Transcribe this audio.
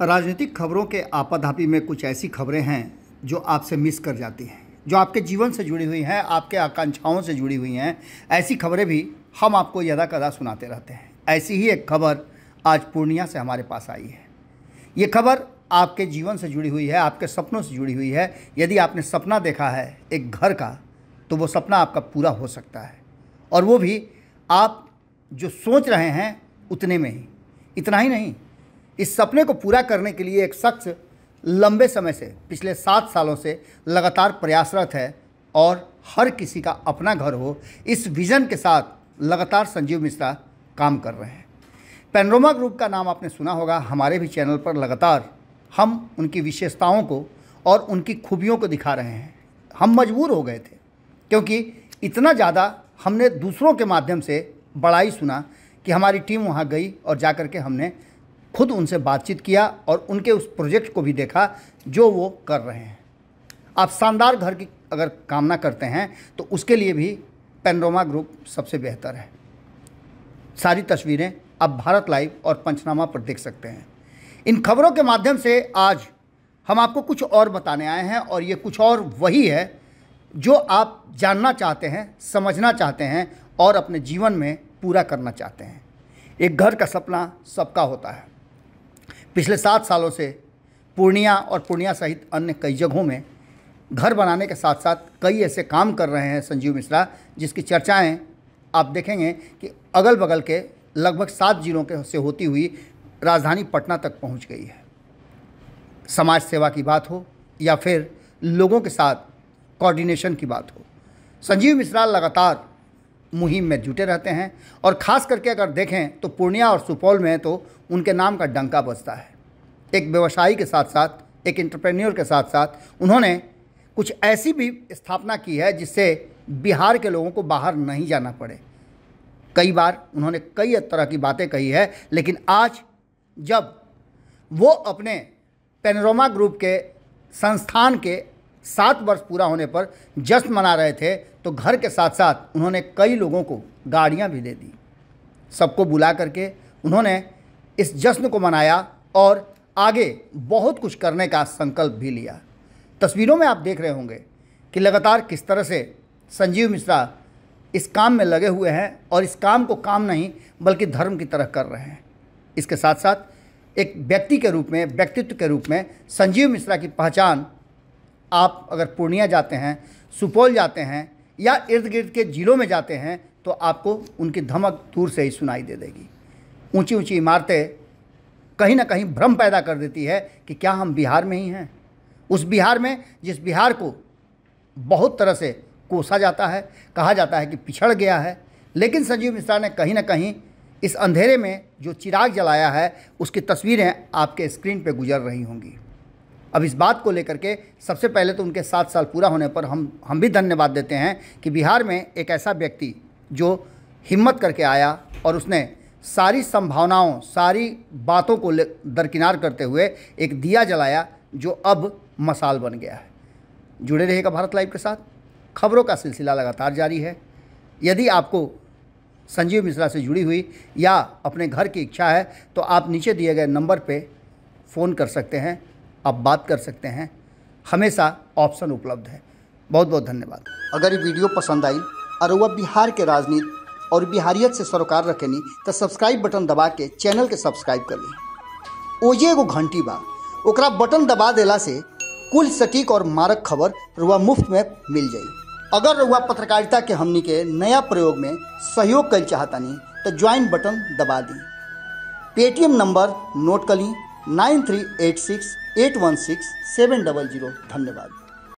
राजनीतिक खबरों के आपाधापी में कुछ ऐसी खबरें हैं जो आपसे मिस कर जाती हैं जो आपके जीवन से जुड़ी हुई हैं आपके आकांक्षाओं से जुड़ी हुई हैं ऐसी खबरें भी हम आपको यदा कदा सुनाते रहते हैं ऐसी ही एक खबर आज पूर्णिया से हमारे पास आई है ये खबर आपके जीवन से जुड़ी हुई है आपके सपनों से जुड़ी हुई है यदि आपने सपना देखा है एक घर का तो वो सपना आपका पूरा हो सकता है और वो भी आप जो सोच रहे हैं उतने में ही इतना ही नहीं इस सपने को पूरा करने के लिए एक शख्स लंबे समय से पिछले सात सालों से लगातार प्रयासरत है और हर किसी का अपना घर हो इस विज़न के साथ लगातार संजीव मिश्रा काम कर रहे हैं पेनरोमा ग्रुप का नाम आपने सुना होगा हमारे भी चैनल पर लगातार हम उनकी विशेषताओं को और उनकी खूबियों को दिखा रहे हैं हम मजबूर हो गए थे क्योंकि इतना ज़्यादा हमने दूसरों के माध्यम से बड़ाई सुना कि हमारी टीम वहाँ गई और जा के हमने खुद उनसे बातचीत किया और उनके उस प्रोजेक्ट को भी देखा जो वो कर रहे हैं आप शानदार घर की अगर कामना करते हैं तो उसके लिए भी पेनरोमा ग्रुप सबसे बेहतर है सारी तस्वीरें आप भारत लाइव और पंचनामा पर देख सकते हैं इन खबरों के माध्यम से आज हम आपको कुछ और बताने आए हैं और ये कुछ और वही है जो आप जानना चाहते हैं समझना चाहते हैं और अपने जीवन में पूरा करना चाहते हैं एक घर का सपना सबका होता है पिछले सात सालों से पूर्णिया और पूर्णिया सहित अन्य कई जगहों में घर बनाने के साथ साथ कई ऐसे काम कर रहे हैं संजीव मिश्रा जिसकी चर्चाएं आप देखेंगे कि अगल बगल के लगभग सात जिलों के से होती हुई राजधानी पटना तक पहुंच गई है समाज सेवा की बात हो या फिर लोगों के साथ कोऑर्डिनेशन की बात हो संजीव मिश्रा लगातार मुहिम में जुटे रहते हैं और ख़ास करके अगर देखें तो पूर्णिया और सुपौल में तो उनके नाम का डंका बजता है एक व्यवसायी के साथ साथ एक इंटरप्रेन्योर के साथ साथ उन्होंने कुछ ऐसी भी स्थापना की है जिससे बिहार के लोगों को बाहर नहीं जाना पड़े कई बार उन्होंने कई तरह की बातें कही है लेकिन आज जब वो अपने पेनरोमा ग्रुप के संस्थान के सात वर्ष पूरा होने पर जश्न मना रहे थे तो घर के साथ साथ उन्होंने कई लोगों को गाड़ियाँ भी दे दी सबको बुला करके उन्होंने इस जश्न को मनाया और आगे बहुत कुछ करने का संकल्प भी लिया तस्वीरों में आप देख रहे होंगे कि लगातार किस तरह से संजीव मिश्रा इस काम में लगे हुए हैं और इस काम को काम नहीं बल्कि धर्म की तरह कर रहे हैं इसके साथ साथ एक व्यक्ति के रूप में व्यक्तित्व के रूप में संजीव मिश्रा की पहचान आप अगर पूर्णिया जाते हैं सुपौल जाते हैं या इर्द गिर्द के ज़िलों में जाते हैं तो आपको उनकी धमक दूर से ही सुनाई दे देगी ऊंची ऊंची इमारतें कहीं ना कहीं भ्रम पैदा कर देती है कि क्या हम बिहार में ही हैं उस बिहार में जिस बिहार को बहुत तरह से कोसा जाता है कहा जाता है कि पिछड़ गया है लेकिन संजीव मिश्रा ने कहीं ना कहीं इस अंधेरे में जो चिराग जलाया है उसकी तस्वीरें आपके स्क्रीन पर गुजर रही होंगी अब इस बात को लेकर के सबसे पहले तो उनके सात साल पूरा होने पर हम हम भी धन्यवाद देते हैं कि बिहार में एक ऐसा व्यक्ति जो हिम्मत करके आया और उसने सारी संभावनाओं सारी बातों को दरकिनार करते हुए एक दिया जलाया जो अब मसाल बन गया है जुड़े रहेगा भारत लाइव के साथ खबरों का सिलसिला लगातार जारी है यदि आपको संजीव मिश्रा से जुड़ी हुई या अपने घर की इच्छा है तो आप नीचे दिए गए नंबर पे फ़ोन कर सकते हैं आप बात कर सकते हैं हमेशा ऑप्शन उपलब्ध है बहुत बहुत धन्यवाद अगर ये वीडियो पसंद आई और वह बिहार के राजनीति और बिहारियत से सरोकार रखेनी तो सब्सक्राइब बटन दबा के चैनल के सब्सक्राइब कर ली ओजे एगो घंटी बा ओकरा बटन दबा देला से कुल सटीक और मारक खबर रुआ मुफ्त में मिल जाए अगर रुआ पत्रकारिता के हमनी के नया प्रयोग में सहयोग कर चाहतनी तो ज्वाइन बटन दबा दी पेटीएम नंबर नोट कर ली nine three eight six eight one six seven double zero धन्यवाद